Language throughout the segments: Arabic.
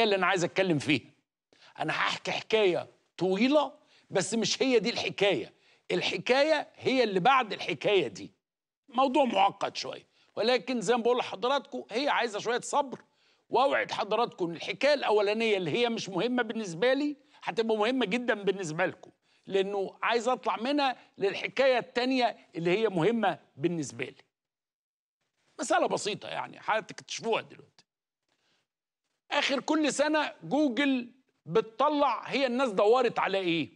اللي انا عايز اتكلم فيها انا هحكي حكايه طويله بس مش هي دي الحكايه الحكايه هي اللي بعد الحكايه دي موضوع معقد شويه ولكن زي ما بقول لحضراتكم هي عايزه شويه صبر واوعد حضراتكم الحكايه الاولانيه اللي هي مش مهمه بالنسبه لي هتبقى مهمه جدا بالنسبه لكم لانه عايز اطلع منها للحكايه الثانيه اللي هي مهمه بالنسبه لي مساله بسيطه يعني تكتشفوها دلوقتي اخر كل سنه جوجل بتطلع هي الناس دورت على ايه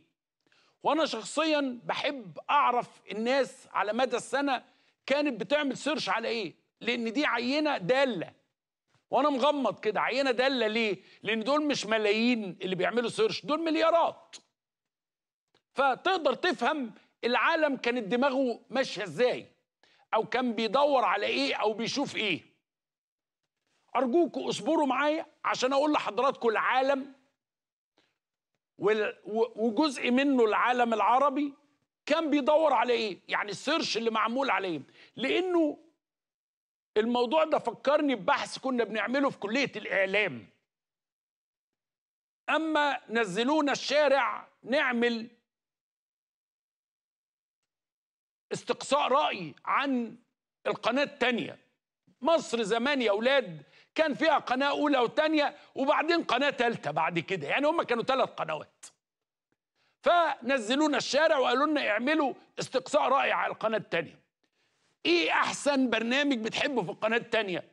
وانا شخصيا بحب اعرف الناس على مدى السنه كانت بتعمل سيرش على ايه لان دي عينه داله وانا مغمض كده عينه داله ليه لان دول مش ملايين اللي بيعملوا سيرش دول مليارات فتقدر تفهم العالم كانت دماغه ماشيه ازاي او كان بيدور على ايه او بيشوف ايه أرجوكوا اصبروا معايا عشان أقول لحضراتكم العالم وجزء منه العالم العربي كان بيدور على إيه؟ يعني السيرش اللي معمول عليه لأنه الموضوع ده فكرني ببحث كنا بنعمله في كلية الإعلام أما نزلونا الشارع نعمل استقصاء رأي عن القناة التانية مصر زمان يا أولاد كان فيها قناه اولى وثانيه وبعدين قناه ثالثه بعد كده يعني هم كانوا ثلاث قنوات فنزلونا الشارع وقالوا لنا اعملوا استقصاء راي على القناه الثانيه ايه احسن برنامج بتحبه في القناه الثانيه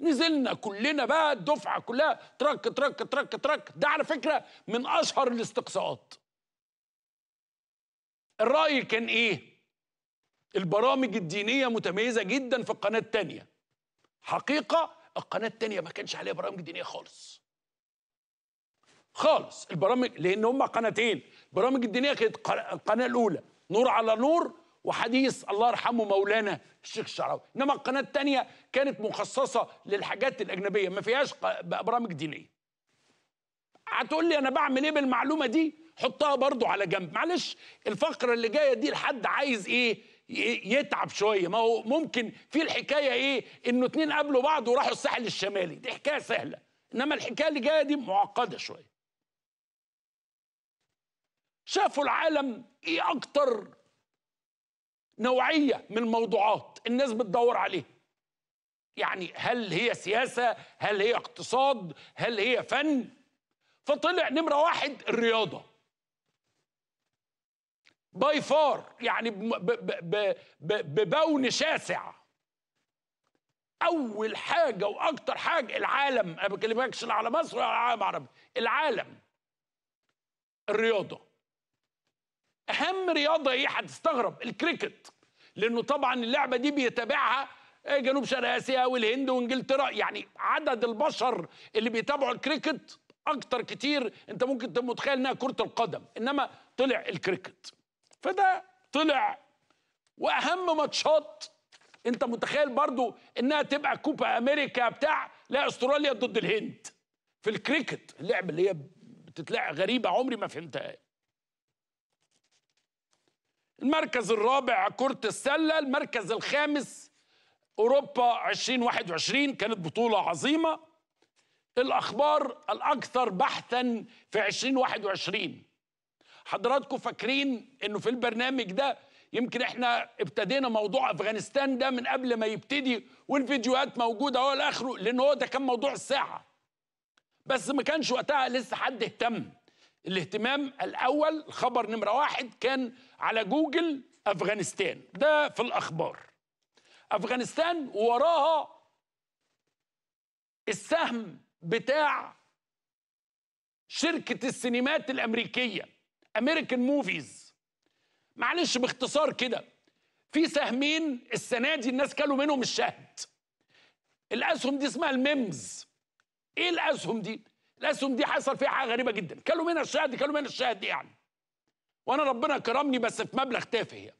نزلنا كلنا بقى الدفعه كلها ترك ترك ترك ترك ده على فكره من اشهر الاستقصاءات الراي كان ايه البرامج الدينيه متميزه جدا في القناه الثانيه حقيقه القناه الثانيه ما كانش عليها برامج دينيه خالص خالص البرامج لان هم قناتين البرامج الدينيه كانت القناه الاولى نور على نور وحديث الله يرحمه مولانا الشيخ الشعراوي انما القناه الثانيه كانت مخصصه للحاجات الاجنبيه ما فيهاش برامج دينيه هتقول لي انا بعمل ايه بالمعلومه دي حطها برضو على جنب معلش الفقره اللي جايه دي لحد عايز ايه يتعب شويه ما هو ممكن في الحكايه ايه انه اتنين قابلوا بعض وراحوا الساحل الشمالي دي حكايه سهله انما الحكايه اللي جايه دي معقده شويه شافوا العالم ايه اكتر نوعيه من الموضوعات الناس بتدور عليها يعني هل هي سياسه هل هي اقتصاد هل هي فن فطلع نمره واحد الرياضه باي فار يعني ببون شاسع اول حاجه واكتر حاجه العالم انا ما بكلمكش على مصر ولا على العالم العربي العالم الرياضه اهم رياضه ايه هتستغرب الكريكت لانه طبعا اللعبه دي بيتابعها آه، جنوب شرق اسيا والهند وانجلترا يعني عدد البشر اللي بيتابعوا الكريكت اكتر كتير انت ممكن تبقى متخيل انها كره القدم انما طلع الكريكت فده طلع واهم ماتشات انت متخيل برضو انها تبقى كوبا امريكا بتاع لا استراليا ضد الهند في الكريكت اللعبه اللي هي بتتلعب غريبه عمري ما فهمتها المركز الرابع كرة السلة المركز الخامس أوروبا 2021 كانت بطولة عظيمة الأخبار الأكثر بحثا في 2021 حضراتكم فاكرين انه في البرنامج ده يمكن احنا ابتدينا موضوع افغانستان ده من قبل ما يبتدي والفيديوهات موجوده اهو لاخره لان هو ده كان موضوع الساعه بس ما كانش وقتها لسه حد اهتم الاهتمام الاول الخبر نمره واحد كان على جوجل افغانستان ده في الاخبار افغانستان وراها السهم بتاع شركه السينمات الامريكيه امريكان موفيز معلش باختصار كده في سهمين السنه دي الناس كلوا منهم الشهد الاسهم دي اسمها الميمز ايه الاسهم دي الاسهم دي حصل فيها حاجه غريبه جدا كلوا منها الشهد كلوا منها الشهد يعني وانا ربنا كرمني بس في مبلغ تافه يعني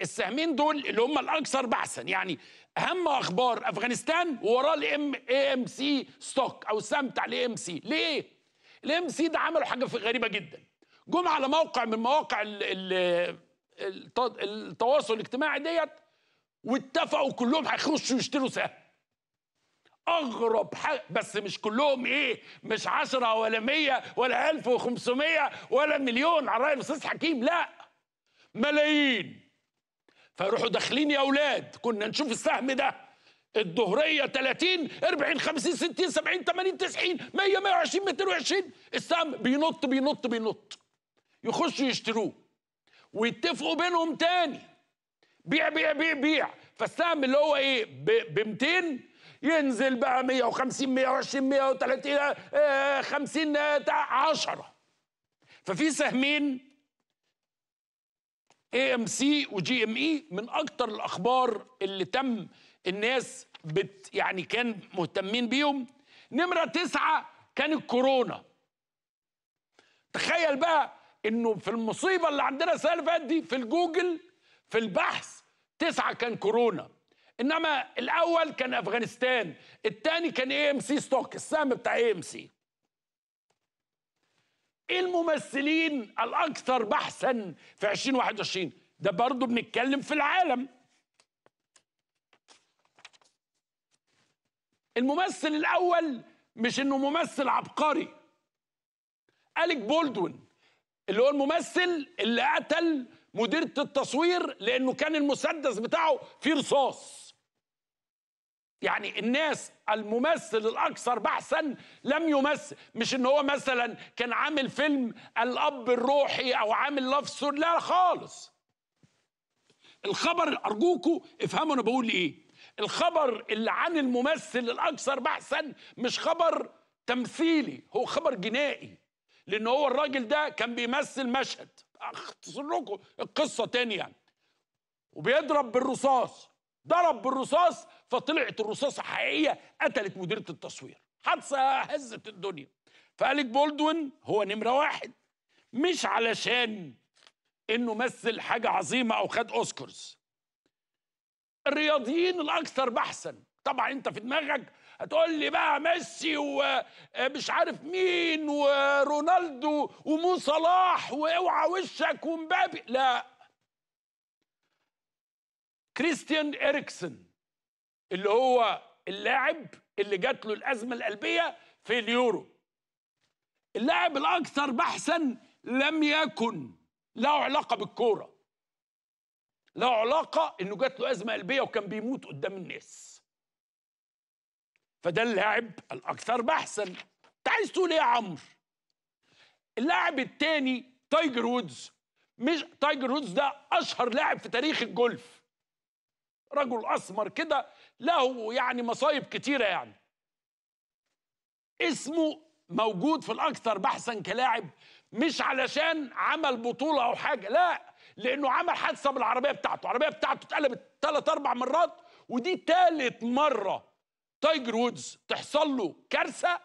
السهمين دول اللي هم الاكثر بحثا يعني اهم اخبار افغانستان ووراه الام ام سي ستوك او السهم بتاع الاي ام سي ليه الام سي ده عملوا حاجه غريبه جدا جم على موقع من مواقع التواصل الاجتماعي ديت واتفقوا كلهم هيخشوا يشتروا سهم اغرب حاجه بس مش كلهم ايه مش 10 ولا 100 ولا 1500 ولا مليون على راي الاستاذ حكيم لا ملايين فيروحوا داخلين يا اولاد كنا نشوف السهم ده الظهريه 30 40 50 60 70 80 90 100 120 220 السهم بينط بينط بينط يخشوا يشتروه ويتفقوا بينهم تاني بيع بيع بيع بيع فالسهم اللي هو ايه ب 200 ينزل بقى 150 120 130 50 10 ففي سهمين اي ام سي وجي ام اي من اكتر الاخبار اللي تم الناس بت يعني كان مهتمين بيهم نمرة تسعة كان الكورونا تخيل بقى انه في المصيبة اللي عندنا سالفة دي في الجوجل في البحث تسعة كان كورونا انما الاول كان افغانستان الثاني كان اي ام سي ستوك السهم بتاع اي ام سي ايه الممثلين الاكثر بحثا في 2021 ده برضه بنتكلم في العالم الممثل الاول مش انه ممثل عبقري اليك بولدوين اللي هو الممثل اللي قتل مديرة التصوير لأنه كان المسدس بتاعه فيه رصاص يعني الناس الممثل الأكثر بحثا لم يمثل مش إن هو مثلا كان عامل فيلم الأب الروحي أو عامل لاف لا خالص الخبر أرجوكوا افهموا أنا بقول إيه الخبر اللي عن الممثل الاكثر بحثا مش خبر تمثيلي هو خبر جنائي لان هو الراجل ده كان بيمثل مشهد اختصر لكم القصه تانية يعني. وبيضرب بالرصاص ضرب بالرصاص فطلعت الرصاصه حقيقيه قتلت مديره التصوير حادثه هزت الدنيا فاليك بولدوين هو نمره واحد مش علشان انه مثل حاجه عظيمه او خد اوسكارز الرياضيين الاكثر بحثا طبعا انت في دماغك هتقول لي بقى ميسي ومش آه، عارف مين ورونالدو آه، ومو صلاح واوعى وشك ومبابي لا كريستيان اريكسن اللي هو اللاعب اللي جات له الازمه القلبيه في اليورو اللاعب الاكثر بحثا لم يكن له علاقه بالكوره له علاقه انه جات له ازمه قلبيه وكان بيموت قدام الناس فده اللاعب الاكثر بحثا انت عايز تقول ايه يا عمرو اللاعب الثاني تايجر وودز مش تايجر وودز ده اشهر لاعب في تاريخ الجولف رجل اسمر كده له يعني مصايب كتيره يعني اسمه موجود في الاكثر بحثا كلاعب مش علشان عمل بطوله او حاجه لا لانه عمل حادثه بالعربيه بتاعته العربيه بتاعته اتقلبت ثلاث اربع مرات ودي ثالث مره تايجر وودز تحصل له كارثه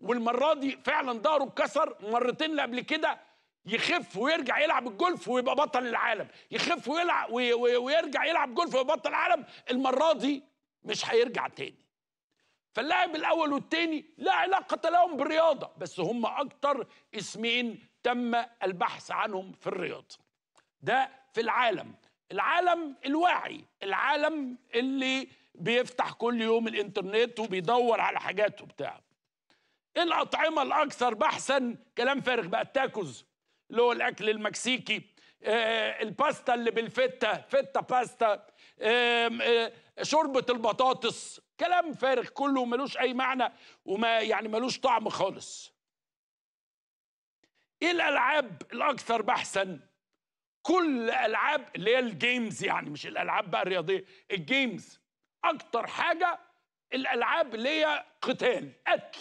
والمره دي فعلا ظهره اتكسر مرتين اللي قبل كده يخف ويرجع يلعب الجولف ويبقى بطل العالم يخف ويلعب ويرجع يلعب جولف ويبقى بطل العالم المره دي مش هيرجع تاني فاللاعب الاول والتاني لا علاقه لهم بالرياضه بس هم اكتر اسمين تم البحث عنهم في الرياضه ده في العالم العالم الواعي العالم اللي بيفتح كل يوم الانترنت وبيدور على حاجاته بتاع إيه الأطعمة الأكثر بحثا كلام فارغ بقى التاكوز اللي هو الأكل المكسيكي آه الباستا اللي بالفتة فتة باستا آه شوربة البطاطس كلام فارغ كله ملوش أي معنى وما يعني ملوش طعم خالص إيه الألعاب الأكثر بحثا كل العاب اللي هي الجيمز يعني مش الالعاب بقى الرياضيه الجيمز اكتر حاجه الالعاب اللي هي قتال قتل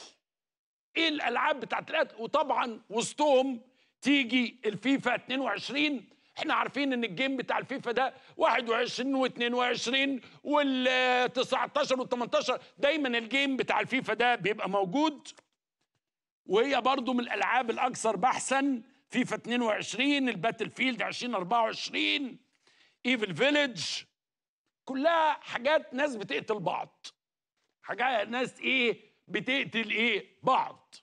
ايه الالعاب بتاعت القتل وطبعا وسطهم تيجي الفيفا 22 احنا عارفين ان الجيم بتاع الفيفا ده 21 و22 وال19 و 18 دايما الجيم بتاع الفيفا ده بيبقى موجود وهي برضو من الالعاب الاكثر بحثا فيفا 22 الباتل فيلد 2024 ايفل فيليج كلها حاجات ناس بتقتل بعض حاجات ناس ايه بتقتل ايه بعض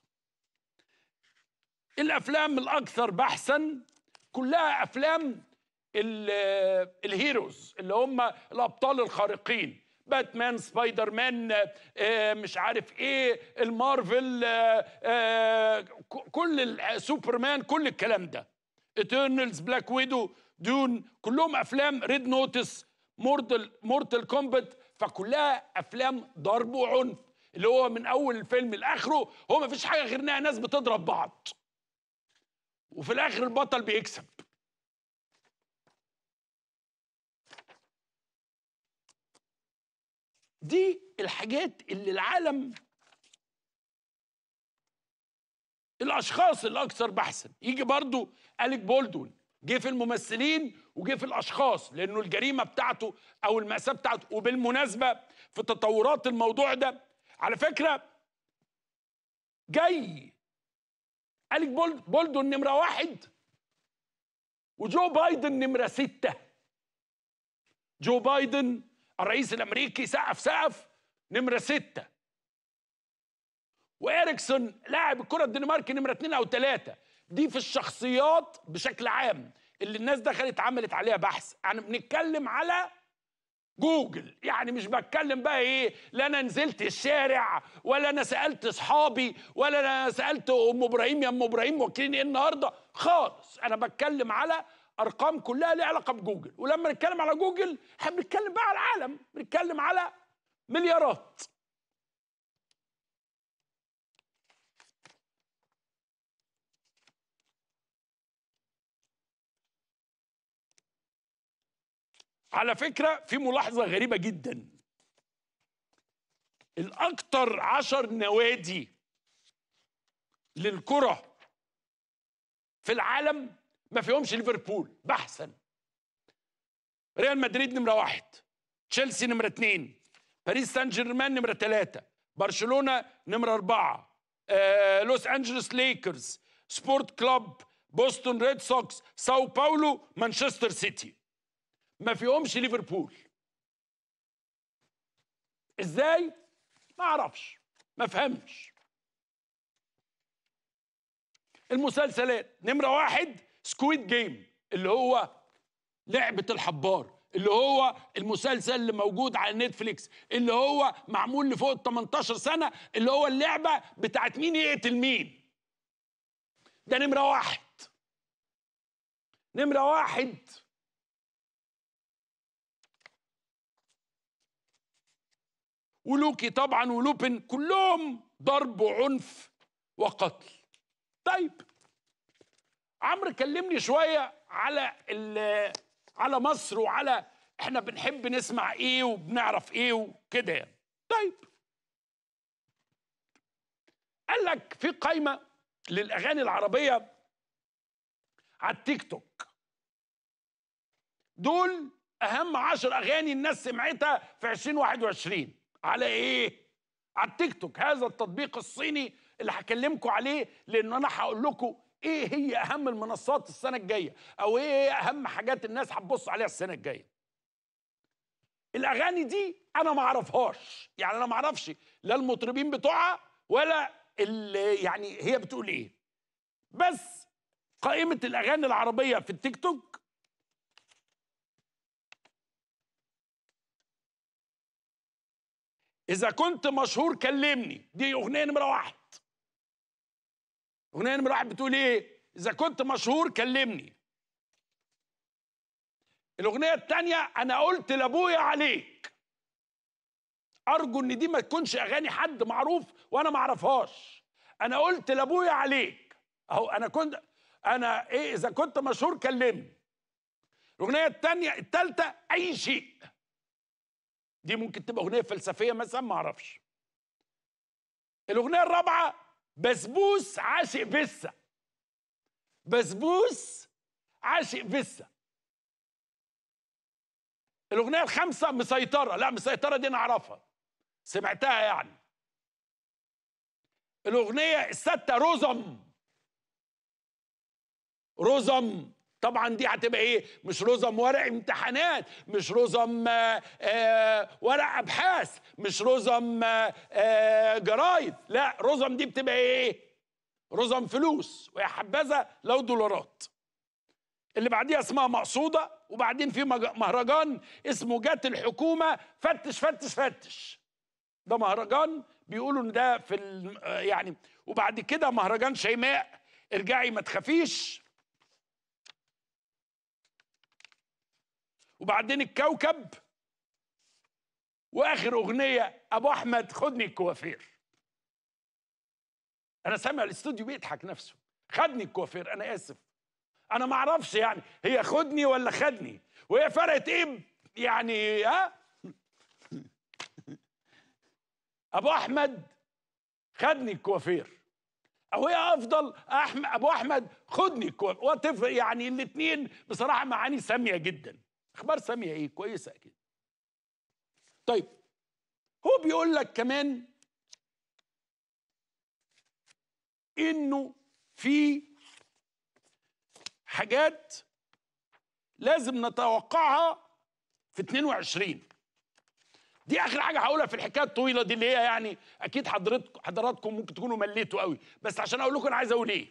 الافلام الاكثر بحثا كلها افلام الهيروز اللي هم الابطال الخارقين باتمان سبايدر مان مش عارف ايه المارفل آه، آه، كل آه، سوبرمان كل الكلام ده ايترنالز بلاك ويدو دون كلهم افلام ريد نوتس مورتل مورتل كومبات فكلها افلام ضرب وعنف اللي هو من اول الفيلم لاخره هو ما فيش حاجه غير انها ناس بتضرب بعض وفي الاخر البطل بيكسب دي الحاجات اللي العالم الاشخاص الاكثر بحثا يجي برضو اليك بولدون جه في الممثلين وجه في الاشخاص لانه الجريمه بتاعته او الماساه بتاعته وبالمناسبه في تطورات الموضوع ده على فكره جاي اليك بولدون نمره واحد وجو بايدن نمره سته جو بايدن الرئيس الامريكي سقف سقف نمره سته واريكسون لاعب الكره الدنماركي نمره اثنين او ثلاثه دي في الشخصيات بشكل عام اللي الناس دخلت عملت عليها بحث يعني بنتكلم على جوجل يعني مش بتكلم بقى ايه لا انا نزلت الشارع ولا انا سالت اصحابي ولا انا سالت ام ابراهيم يا ام ابراهيم واكلين ايه النهارده خالص انا بتكلم على ارقام كلها ليها علاقه بجوجل ولما نتكلم على جوجل احنا بنتكلم بقى على العالم بنتكلم على مليارات على فكره في ملاحظه غريبه جدا الاكثر عشر نوادي للكره في العالم ما فيهمش ليفربول بحثا ريال مدريد نمره واحد تشيلسي نمره اثنين باريس سان جيرمان نمره ثلاثه برشلونه نمره اربعه آه، لوس انجلوس ليكرز سبورت كلوب بوسطن ريد سوكس ساو باولو مانشستر سيتي ما فيهمش ليفربول ازاي ما اعرفش ما فهمش المسلسلات نمره واحد سكويد جيم اللي هو لعبه الحبار اللي هو المسلسل اللي موجود على نتفليكس اللي هو معمول لفوق ال 18 سنه اللي هو اللعبه بتاعت مين يقتل مين ده نمره واحد نمره واحد ولوكي طبعا ولوبن كلهم ضرب وعنف وقتل طيب عمرو كلمني شويه على على مصر وعلى احنا بنحب نسمع ايه وبنعرف ايه وكده يعني طيب قال لك في قايمه للاغاني العربيه على التيك توك دول اهم عشر اغاني الناس سمعتها في 2021 على ايه على التيك توك هذا التطبيق الصيني اللي هكلمكم عليه لان انا هقول لكم ايه هي اهم المنصات السنه الجايه او ايه هي اهم حاجات الناس هتبص عليها السنه الجايه الاغاني دي انا ما اعرفهاش يعني انا ما اعرفش لا المطربين بتوعها ولا يعني هي بتقول ايه بس قائمه الاغاني العربيه في التيك توك إذا كنت مشهور كلمني دي أغنية نمرة واحد اغنيه نمره واحد بتقول ايه اذا كنت مشهور كلمني الاغنيه الثانيه انا قلت لابويا عليك ارجو ان دي ما تكونش اغاني حد معروف وانا ما اعرفهاش انا قلت لابويا عليك اهو انا كنت انا ايه اذا كنت مشهور كلمني الاغنيه الثانيه الثالثه اي شيء دي ممكن تبقى اغنيه فلسفيه مثلا ما اعرفش الاغنيه الرابعه بسبوس عاشق بسة بسبوس عاشق بسة الأغنية الخامسة مسيطرة لا مسيطرة دي أنا أعرفها سمعتها يعني الأغنية الستة روزم روزم طبعا دي هتبقى ايه مش رزم ورق امتحانات مش رزم آه، آه، ورق ابحاث مش رزم آه، جرايد لا رزم دي بتبقى ايه رزم فلوس ويا حبذا لو دولارات اللي بعديها اسمها مقصوده وبعدين في مهرجان اسمه جات الحكومه فتش فتش فتش ده مهرجان بيقولوا ان ده في يعني وبعد كده مهرجان شيماء ارجعي ما تخافيش وبعدين الكوكب واخر اغنيه ابو احمد خدني الكوافير انا سامع الاستوديو بيضحك نفسه خدني الكوافير انا اسف انا ما اعرفش يعني هي خدني ولا خدني وهي فرقت ايه يعني ها ابو احمد خدني الكوافير او هي افضل أحمد ابو احمد خدني الكوافير يعني الاثنين بصراحه معاني ساميه جدا اخبار ساميه ايه كويسه اكيد طيب هو بيقول لك كمان انه في حاجات لازم نتوقعها في 22 دي اخر حاجه هقولها في الحكايه الطويله دي اللي هي يعني اكيد حضرتكم حضراتكم ممكن تكونوا مليتوا قوي بس عشان اقول لكم انا عايز اقول ايه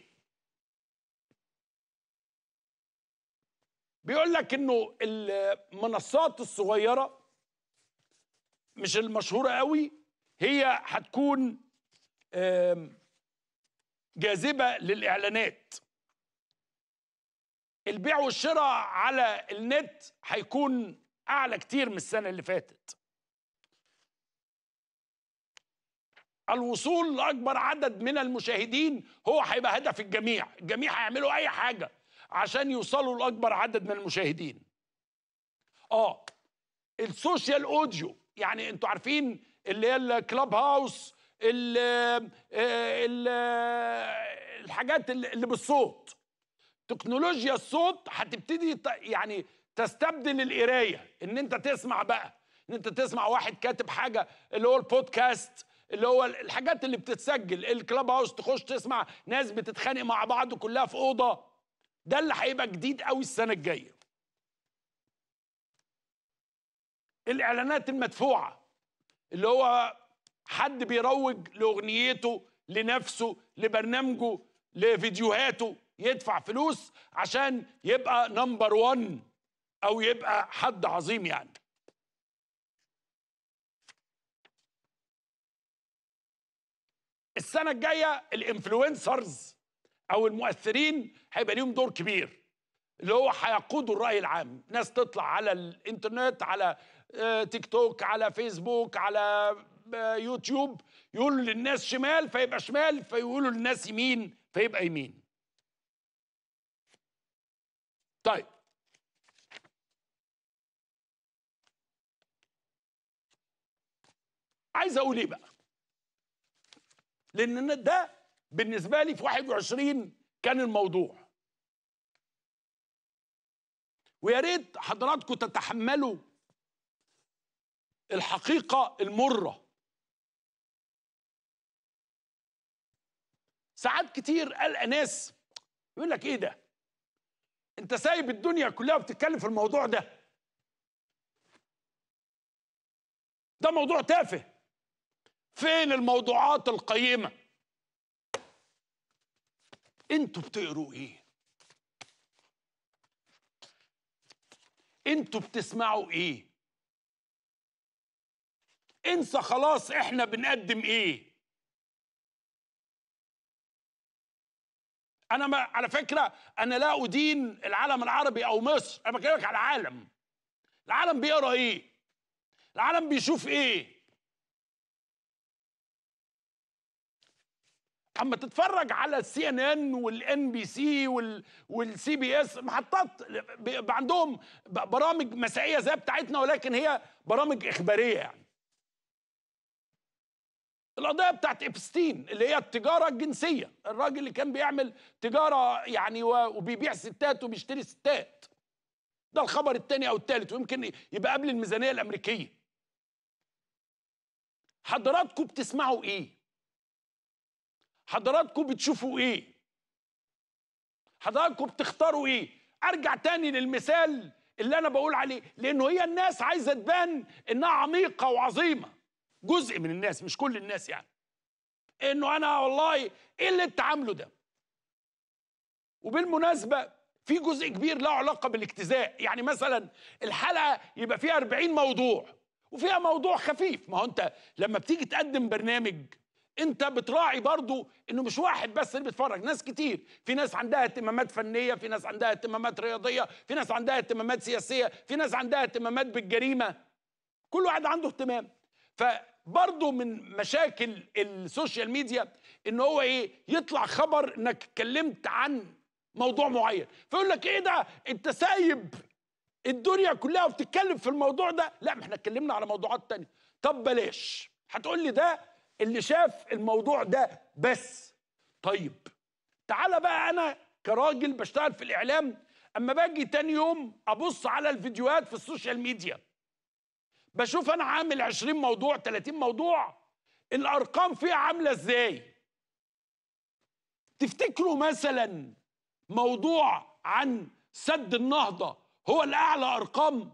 بيقول لك انه المنصات الصغيره مش المشهوره قوي هي هتكون جاذبه للاعلانات البيع والشراء على النت هيكون اعلى كتير من السنه اللي فاتت الوصول لاكبر عدد من المشاهدين هو هيبقى هدف الجميع الجميع هيعملوا اي حاجه عشان يوصلوا لاكبر عدد من المشاهدين اه السوشيال اوديو يعني انتوا عارفين اللي هي الكلاب هاوس الـ آه، الـ آه، الحاجات اللي بالصوت تكنولوجيا الصوت هتبتدي يعني تستبدل القرايه ان انت تسمع بقى ان انت تسمع واحد كاتب حاجه اللي هو البودكاست اللي هو الحاجات اللي بتتسجل الكلاب هاوس تخش تسمع ناس بتتخانق مع بعض كلها في اوضه ده اللي هيبقى جديد قوي السنه الجايه الاعلانات المدفوعه اللي هو حد بيروج لاغنيته لنفسه لبرنامجه لفيديوهاته يدفع فلوس عشان يبقى نمبر 1 او يبقى حد عظيم يعني السنه الجايه الانفلونسرز او المؤثرين هيبقى ليهم دور كبير اللي هو هيقودوا الراي العام ناس تطلع على الانترنت على آه، تيك توك على فيسبوك على آه، يوتيوب يقولوا للناس شمال فيبقى شمال فيقولوا للناس يمين فيبقى يمين طيب عايز اقول ايه بقى لان ده بالنسبه لي في 21 كان الموضوع ويا ريت حضراتكم تتحملوا الحقيقه المره ساعات كتير قال ناس يقول لك ايه ده انت سايب الدنيا كلها وبتتكلم في الموضوع ده ده موضوع تافه فين الموضوعات القيمه انتوا بتقروا ايه انتوا بتسمعوا ايه انسى خلاص احنا بنقدم ايه انا ما على فكره انا لا ادين العالم العربي او مصر انا بكلمك على العالم العالم بيقرا ايه العالم بيشوف ايه اما تتفرج على السي ان ان والان بي سي والسي بي اس محطات عندهم برامج مسائيه زي بتاعتنا ولكن هي برامج اخباريه يعني القضيه بتاعت ابستين اللي هي التجاره الجنسيه الراجل اللي كان بيعمل تجاره يعني وبيبيع ستات وبيشتري ستات ده الخبر الثاني او الثالث ويمكن يبقى قبل الميزانيه الامريكيه حضراتكم بتسمعوا ايه حضراتكم بتشوفوا ايه حضراتكم بتختاروا ايه ارجع تاني للمثال اللي انا بقول عليه لانه هي الناس عايزه تبان انها عميقه وعظيمه جزء من الناس مش كل الناس يعني انه انا والله ايه اللي انت عامله ده وبالمناسبه في جزء كبير له علاقه بالاجتزاء يعني مثلا الحلقه يبقى فيها 40 موضوع وفيها موضوع خفيف ما هو انت لما بتيجي تقدم برنامج انت بتراعي برضو انه مش واحد بس اللي بيتفرج ناس كتير في ناس عندها اهتمامات فنيه في ناس عندها اهتمامات رياضيه في ناس عندها اهتمامات سياسيه في ناس عندها اهتمامات بالجريمه كل واحد عنده اهتمام فبرضه من مشاكل السوشيال ميديا ان هو ايه يطلع خبر انك اتكلمت عن موضوع معين فيقول لك ايه ده انت سايب الدنيا كلها وبتتكلم في الموضوع ده لا ما احنا اتكلمنا على موضوعات تانية طب بلاش هتقول لي ده اللي شاف الموضوع ده بس طيب تعالى بقى انا كراجل بشتغل في الاعلام اما باجي تاني يوم ابص على الفيديوهات في السوشيال ميديا بشوف انا عامل 20 موضوع 30 موضوع الارقام فيها عامله ازاي تفتكروا مثلا موضوع عن سد النهضه هو الاعلى ارقام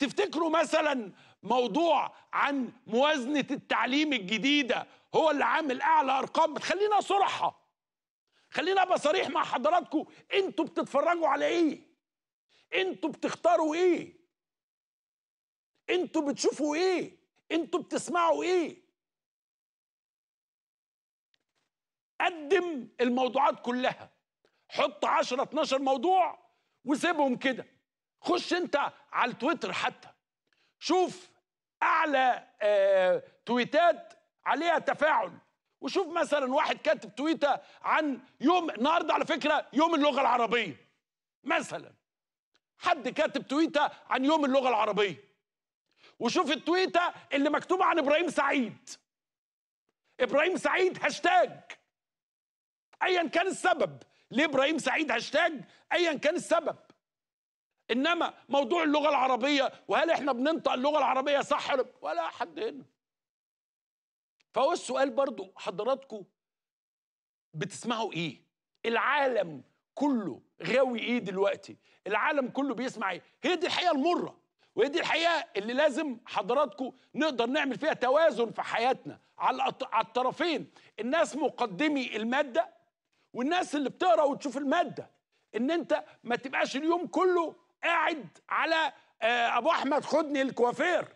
تفتكروا مثلا موضوع عن موازنة التعليم الجديدة هو اللي عامل أعلى أرقام خلينا صرحة خلينا أبقى صريح مع حضراتكم أنتوا بتتفرجوا على إيه أنتوا بتختاروا إيه أنتوا بتشوفوا إيه أنتوا بتسمعوا إيه قدم الموضوعات كلها حط 10 12 موضوع وسيبهم كده خش انت على التويتر حتى شوف اعلى اه تويتات عليها تفاعل وشوف مثلا واحد كاتب تويته عن يوم النهارده على فكره يوم اللغه العربيه مثلا حد كاتب تويته عن يوم اللغه العربيه وشوف التويته اللي مكتوبه عن ابراهيم سعيد ابراهيم سعيد هاشتاج ايا كان السبب ليه ابراهيم سعيد هاشتاج ايا كان السبب انما موضوع اللغه العربيه وهل احنا بننطق اللغه العربيه صح ولا حد هنا فهو السؤال برضو حضراتكم بتسمعوا ايه العالم كله غاوي ايه دلوقتي العالم كله بيسمع ايه هي دي الحقيقه المره وهي دي الحقيقه اللي لازم حضراتكم نقدر نعمل فيها توازن في حياتنا على الطرفين الناس مقدمي الماده والناس اللي بتقرا وتشوف الماده ان انت ما تبقاش اليوم كله قاعد على آه، ابو احمد خدني الكوافير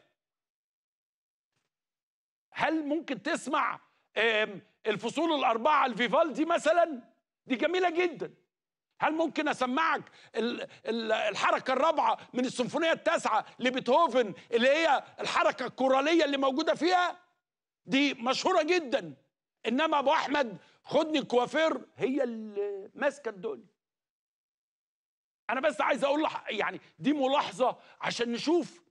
هل ممكن تسمع الفصول الاربعه الفيفالدي مثلا دي جميله جدا هل ممكن اسمعك الحركه الرابعه من السيمفونيه التاسعه لبيتهوفن اللي هي الحركه الكوراليه اللي موجوده فيها دي مشهوره جدا انما ابو احمد خدني الكوافير هي اللي ماسكه الدنيا انا بس عايز اقول لح... يعني دي ملاحظه عشان نشوف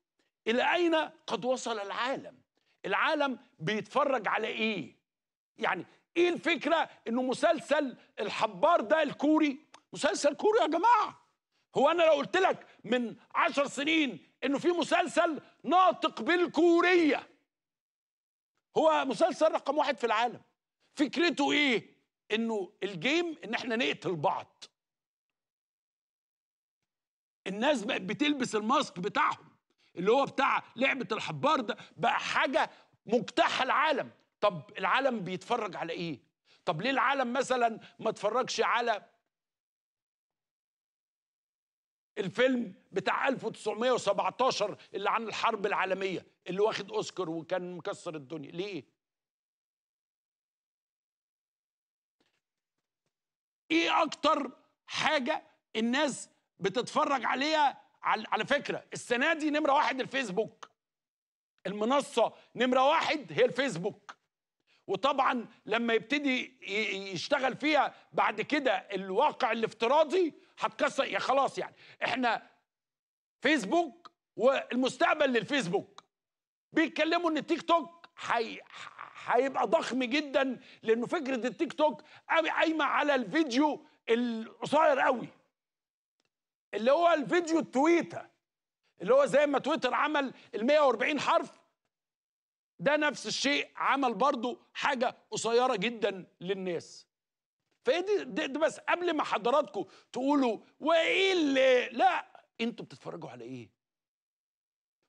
الى اين قد وصل العالم العالم بيتفرج على ايه يعني ايه الفكره انه مسلسل الحبار ده الكوري مسلسل كوري يا جماعه هو انا لو قلت لك من عشر سنين انه في مسلسل ناطق بالكوريه هو مسلسل رقم واحد في العالم فكرته ايه انه الجيم ان احنا نقتل بعض الناس بقت بتلبس الماسك بتاعهم اللي هو بتاع لعبه الحبار ده بقى حاجه مجتاحه العالم طب العالم بيتفرج على ايه طب ليه العالم مثلا ما اتفرجش على الفيلم بتاع 1917 اللي عن الحرب العالميه اللي واخد اوسكار وكان مكسر الدنيا ليه ايه اكتر حاجه الناس بتتفرج عليها على فكره السنه دي نمره واحد الفيسبوك المنصه نمره واحد هي الفيسبوك وطبعا لما يبتدي يشتغل فيها بعد كده الواقع الافتراضي هتكسر يا يعني خلاص يعني احنا فيسبوك والمستقبل للفيسبوك بيتكلموا ان التيك توك حي... هيبقى ضخم جدا لانه فكره التيك توك قايمه على الفيديو القصير قوي اللي هو الفيديو التويته اللي هو زي ما تويتر عمل ال 140 حرف ده نفس الشيء عمل برضو حاجه قصيره جدا للناس فهي دي, دي, دي بس قبل ما حضراتكم تقولوا وايه اللي لا انتوا بتتفرجوا على ايه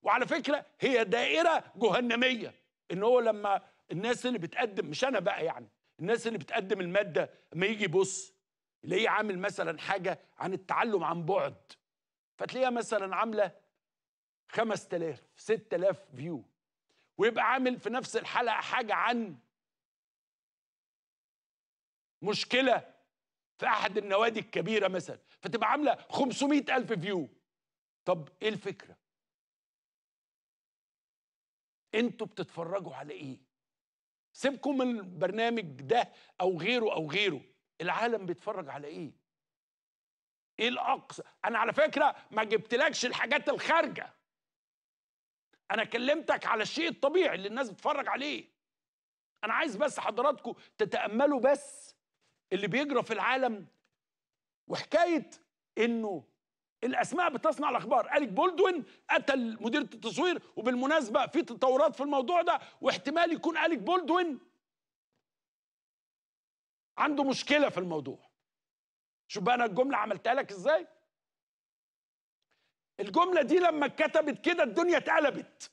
وعلى فكره هي دائره جهنميه ان هو لما الناس اللي بتقدم مش انا بقى يعني الناس اللي بتقدم الماده ما يجي يبص تلاقيه عامل مثلا حاجه عن التعلم عن بعد فتلاقيها مثلا عامله 5000 6000 فيو ويبقى عامل في نفس الحلقه حاجه عن مشكله في احد النوادي الكبيره مثلا فتبقى عامله 500000 فيو طب ايه الفكره انتوا بتتفرجوا على ايه سيبكم من البرنامج ده او غيره او غيره العالم بيتفرج على ايه ايه الاقصى انا على فكره ما جبتلكش الحاجات الخارجه انا كلمتك على الشيء الطبيعي اللي الناس بتتفرج عليه انا عايز بس حضراتكم تتاملوا بس اللي بيجرى في العالم وحكايه انه الاسماء بتصنع الاخبار اليك بولدوين قتل مديره التصوير وبالمناسبه في تطورات في الموضوع ده واحتمال يكون اليك بولدوين عنده مشكله في الموضوع شوف بقى انا الجمله عملتها لك ازاي الجمله دي لما اتكتبت كده الدنيا اتقلبت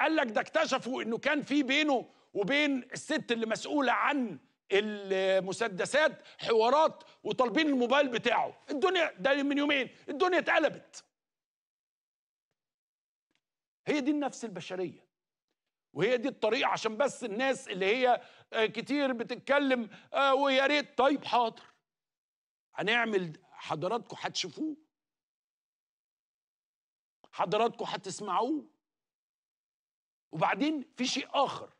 قال لك ده اكتشفوا انه كان في بينه وبين الست اللي مسؤوله عن المسدسات حوارات وطالبين الموبايل بتاعه الدنيا ده من يومين الدنيا اتقلبت هي دي النفس البشريه وهي دي الطريقه عشان بس الناس اللي هي آه، كتير بتتكلم آه، ويا ريت طيب حاضر هنعمل حضراتكم هتشوفوه حضراتكم هتسمعوه وبعدين في شيء اخر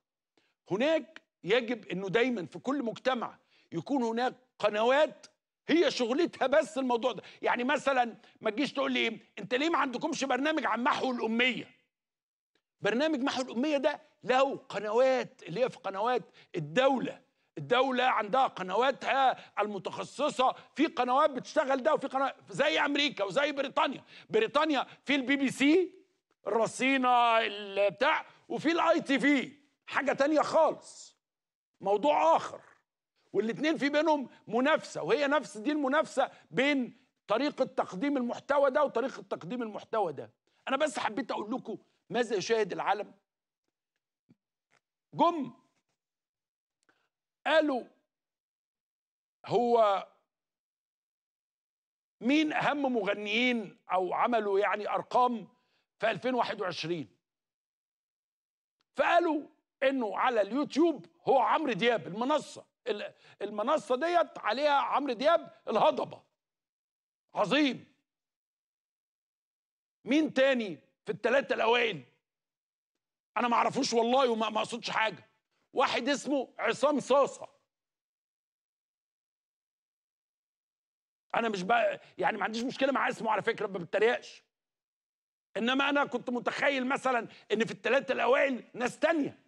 هناك يجب انه دايما في كل مجتمع يكون هناك قنوات هي شغلتها بس الموضوع ده يعني مثلا ما تجيش تقول لي إيه، انت ليه ما عندكمش برنامج عن محو الاميه برنامج محو الأمية ده له قنوات اللي هي في قنوات الدولة الدولة عندها قنواتها المتخصصة في قنوات بتشتغل ده وفي قنوات زي أمريكا وزي بريطانيا بريطانيا في البي بي سي الرصينة بتاع وفي الاي تي في حاجة تانية خالص موضوع آخر والاتنين في بينهم منافسة وهي نفس دي المنافسة بين طريقة تقديم المحتوى ده وطريقة تقديم المحتوى ده أنا بس حبيت أقول لكم ماذا يشاهد العالم جم قالوا هو مين اهم مغنيين او عملوا يعني ارقام في 2021 فقالوا انه على اليوتيوب هو عمرو دياب المنصه المنصه ديت عليها عمرو دياب الهضبه عظيم مين تاني في الثلاثه الاوائل انا ما اعرفوش والله وما ما اقصدش حاجه واحد اسمه عصام صاصه انا مش بقى يعني ما عنديش مشكله مع اسمه على فكره ما بتريقش انما انا كنت متخيل مثلا ان في الثلاثه الاوائل ناس تانيه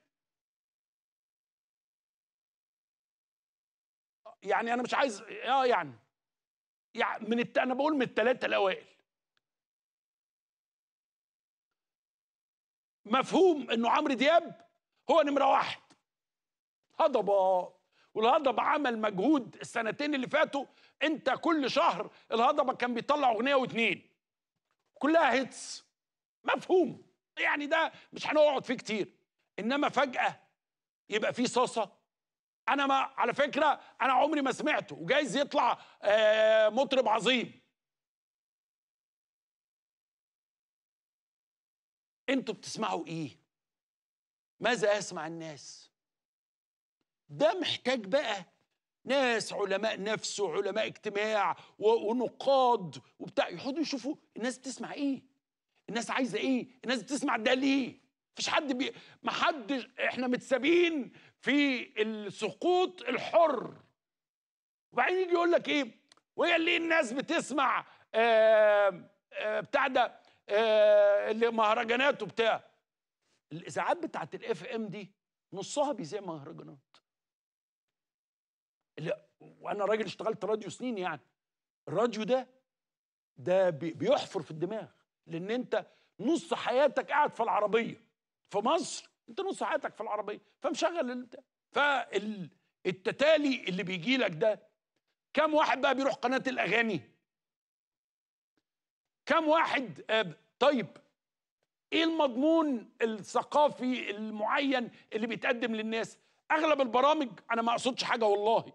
يعني انا مش عايز اه يعني, يعني من الت... انا بقول من الثلاثه الاوائل مفهوم انه عمرو دياب هو نمره واحد هضبه والهضبه عمل مجهود السنتين اللي فاتوا انت كل شهر الهضبه كان بيطلع اغنيه واتنين كلها هيتس مفهوم يعني ده مش هنقعد فيه كتير انما فجاه يبقى في صاصه انا ما على فكره انا عمري ما سمعته وجايز يطلع آه، مطرب عظيم انتوا بتسمعوا ايه ماذا يسمع الناس ده محتاج بقى ناس علماء نفس وعلماء اجتماع ونقاد وبتاع يقعدوا يشوفوا الناس بتسمع ايه الناس عايزه ايه الناس بتسمع ده ليه مفيش حد بي... ما حد احنا متسابين في السقوط الحر وبعدين يجي يقول لك ايه وهي ليه الناس بتسمع آه آه بتاع ده آه، اللي مهرجانات وبتاع الاذاعات بتاعت الاف ام دي نصها بيذيع مهرجانات اللي وانا راجل اشتغلت راديو سنين يعني الراديو ده ده بيحفر في الدماغ لان انت نص حياتك قاعد في العربيه في مصر انت نص حياتك في العربيه فمشغل انت فالتتالي اللي بيجي لك ده كم واحد بقى بيروح قناه الاغاني كم واحد آه، طيب ايه المضمون الثقافي المعين اللي بيتقدم للناس اغلب البرامج انا ما اقصدش حاجه والله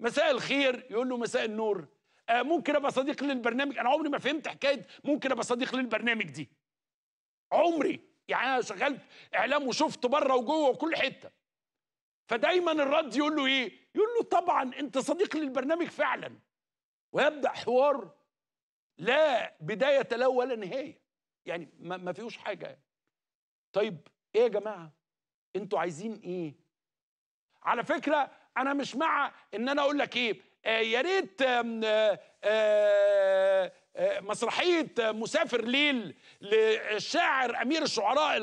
مساء الخير يقول له مساء النور آه، ممكن ابقى صديق للبرنامج انا عمري ما فهمت حكايه ممكن ابقى صديق للبرنامج دي عمري يعني انا شغلت اعلام وشفت بره وجوه وكل حته فدايما الرد يقول له ايه يقول له طبعا انت صديق للبرنامج فعلا ويبدا حوار لا بداية له ولا نهاية يعني ما فيهوش حاجة طيب ايه يا جماعة انتوا عايزين ايه على فكرة انا مش مع ان انا اقول لك ايه آه يا ريت آه آه, آه،, آه، مسرحية مسافر ليل للشاعر أمير الشعراء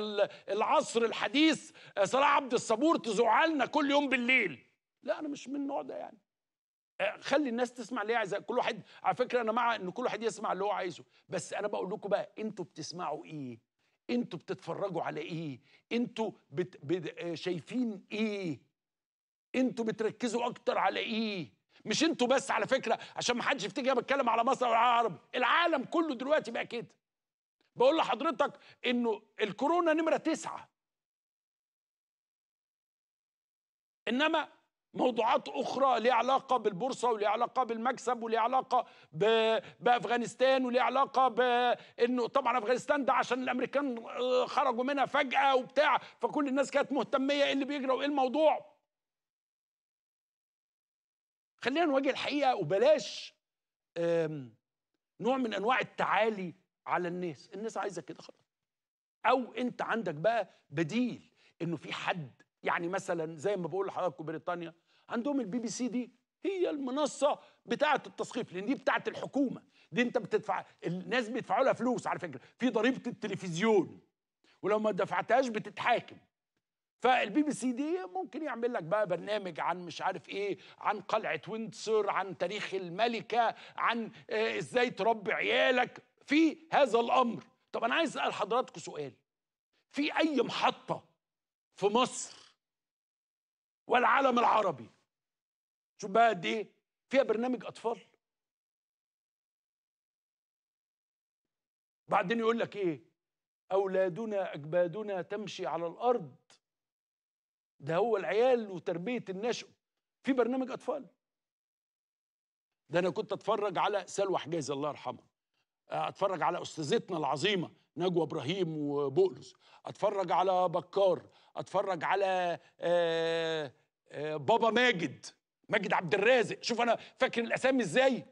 العصر الحديث آه، صلاح عبد الصبور تزعلنا كل يوم بالليل لا أنا مش من النوع ده يعني آه، خلي الناس تسمع اللي هي كل واحد على فكره انا مع ان كل واحد يسمع اللي هو عايزه بس انا بقول لكم بقى انتوا بتسمعوا ايه انتوا بتتفرجوا على ايه انتوا بت... بت... آه، شايفين ايه انتوا بتركزوا اكتر على ايه مش انتوا بس على فكره عشان ما حدش يفتكر انا بتكلم على مصر ولا العرب العالم كله دلوقتي بقى كده بقول لحضرتك انه الكورونا نمره تسعه انما موضوعات اخرى ليها علاقه بالبورصه وليها علاقه بالمكسب وليها علاقه بافغانستان وليها علاقه بانه طبعا افغانستان ده عشان الامريكان آه، خرجوا منها فجاه وبتاع فكل الناس كانت مهتميه ايه اللي بيجرى وايه الموضوع خلينا نواجه الحقيقه وبلاش نوع من انواع التعالي على الناس الناس عايزه كده خلاص او انت عندك بقى بديل انه في حد يعني مثلا زي ما بقول لحضراتكم بريطانيا عندهم البي بي سي دي هي المنصه بتاعه التثقيف لان دي بتاعه الحكومه دي انت بتدفع الناس بيدفعوا لها فلوس على فكره في ضريبه التلفزيون ولو ما دفعتهاش بتتحاكم فالبي بي سي دي ممكن يعمل لك بقى برنامج عن مش عارف ايه عن قلعه ويندسور عن تاريخ الملكه عن آه، ازاي تربي عيالك في هذا الامر طب انا عايز اسال حضراتكم سؤال في اي محطه في مصر والعالم العربي شوف بقى قد ايه فيها برنامج اطفال بعدين يقول لك ايه اولادنا اجبادنا تمشي على الارض ده هو العيال وتربيه النشء في برنامج اطفال ده انا كنت اتفرج على سلوى حجاز الله يرحمها اتفرج على استاذتنا العظيمه نجوى ابراهيم وبولس اتفرج على بكار اتفرج على آآ آه، آآ آه، بابا ماجد مجد عبد الرازق شوف انا فاكر الاسامي ازاي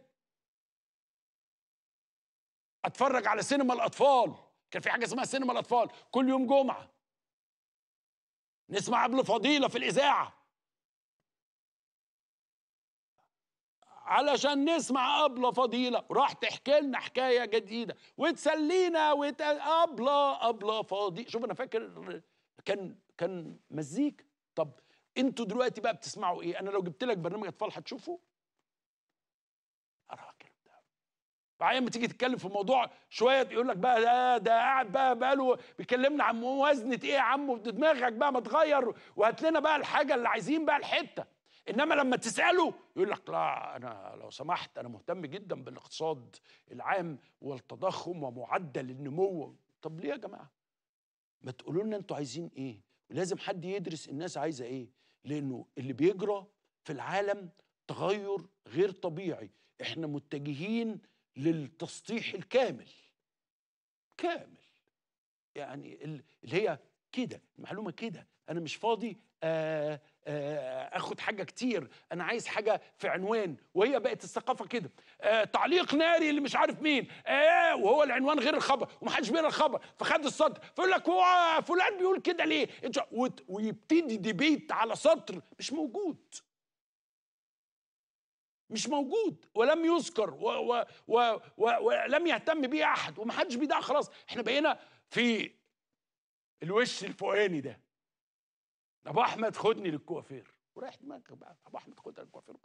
اتفرج على سينما الاطفال كان في حاجه اسمها سينما الاطفال كل يوم جمعه نسمع قبل فضيله في الاذاعه علشان نسمع أبلة فضيلة راح تحكي لنا حكاية جديدة وتسلينا وت... أبلة أبلة فضيلة شوف أنا فاكر كان كان مزيك طب انتوا دلوقتي بقى بتسمعوا ايه انا لو جبت لك برنامج اطفال هتشوفه ارى الكلام ده بعدين لما تيجي تتكلم في موضوع شويه يقول لك بقى ده ده قاعد بقى بقاله بيكلمنا عن موازنه ايه يا عم دماغك بقى ما تغير وهات لنا بقى الحاجه اللي عايزين بقى الحته انما لما تساله يقول لك لا انا لو سمحت انا مهتم جدا بالاقتصاد العام والتضخم ومعدل النمو طب ليه يا جماعه ما تقولوا لنا انتوا عايزين ايه ولازم حد يدرس الناس عايزه ايه لانه اللي بيجرى في العالم تغير غير طبيعي احنا متجهين للتسطيح الكامل كامل يعني اللي هي كده المعلومه كده انا مش فاضي آه، آه، اخد حاجه كتير انا عايز حاجه في عنوان وهي بقت الثقافه كده آه، تعليق ناري اللي مش عارف مين آه وهو العنوان غير الخبر ومحدش بيقرا الخبر فخد السطر فيقول لك هو فلان بيقول كده ليه ويبتدي ديبيت على سطر مش موجود مش موجود ولم يذكر ولم يهتم بيه احد ومحدش بيدعي خلاص احنا بقينا في الوش الفوقاني ده ابو احمد خدني للكوافير ورايح دماغك بقى ابو احمد خدني للكوافير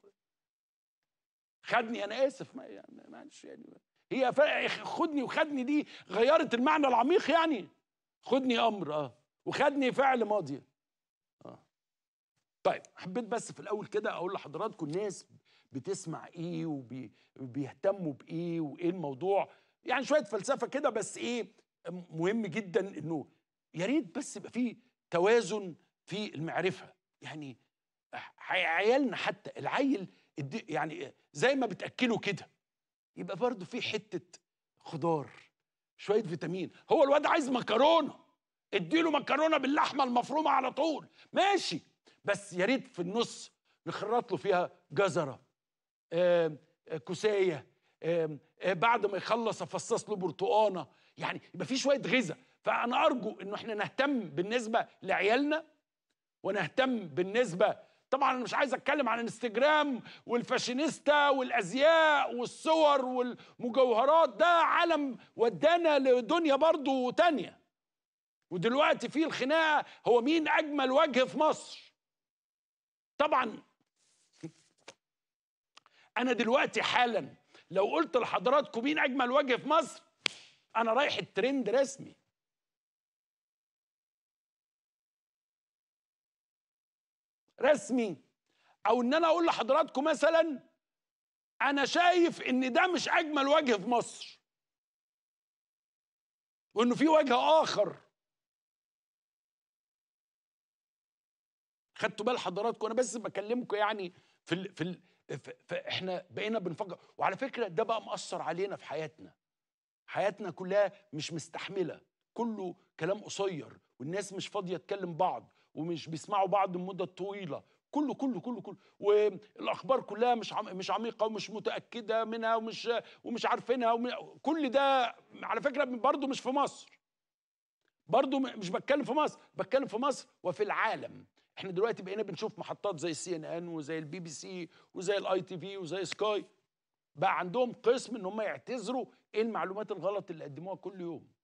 خدني انا اسف ما يعني، معلش يعني هي خدني وخدني دي غيرت المعنى العميق يعني خدني امر اه وخدني فعل ماضي اه طيب حبيت بس في الاول كده اقول لحضراتكم الناس بتسمع ايه وبيهتموا بايه وايه الموضوع يعني شويه فلسفه كده بس ايه مهم جدا انه يا ريت بس يبقى في توازن في المعرفه يعني عيالنا حتى العيل يعني زي ما بتاكله كده يبقى برضه في حته خضار شويه فيتامين هو الواد عايز مكرونه اديله مكرونه باللحمه المفرومه على طول ماشي بس يا ريت في النص نخرط له فيها جزره آه كوسايه بعد ما يخلص افصص له برتقانه يعني يبقى في شويه غذاء فانا ارجو انه احنا نهتم بالنسبه لعيالنا ونهتم بالنسبه طبعا انا مش عايز اتكلم عن الانستجرام والفاشينيستا والازياء والصور والمجوهرات ده عالم ودانا لدنيا برضو تانية ودلوقتي في الخناقه هو مين اجمل وجه في مصر طبعا انا دلوقتي حالا لو قلت لحضراتكم مين اجمل وجه في مصر انا رايح الترند رسمي رسمي او ان انا اقول لحضراتكم مثلا انا شايف ان ده مش اجمل وجه في مصر وانه في وجه اخر خدتوا بال حضراتكم انا بس بكلمكم يعني في الـ في ال احنا بقينا بنفكر وعلى فكره ده بقى مأثر علينا في حياتنا حياتنا كلها مش مستحمله كله كلام قصير والناس مش فاضيه تكلم بعض ومش بيسمعوا بعض لمده طويله كله كله كله كله والاخبار كلها مش عم مش عميقه ومش متاكده منها ومش ومش عارفينها وم... كل ده على فكره برضه مش في مصر برضه مش بتكلم في مصر بتكلم في مصر وفي العالم احنا دلوقتي بقينا بنشوف محطات زي السي ان ان وزي البي بي سي وزي الاي تي في وزي سكاي بقى عندهم قسم ان هم يعتذروا ايه المعلومات الغلط اللي قدموها كل يوم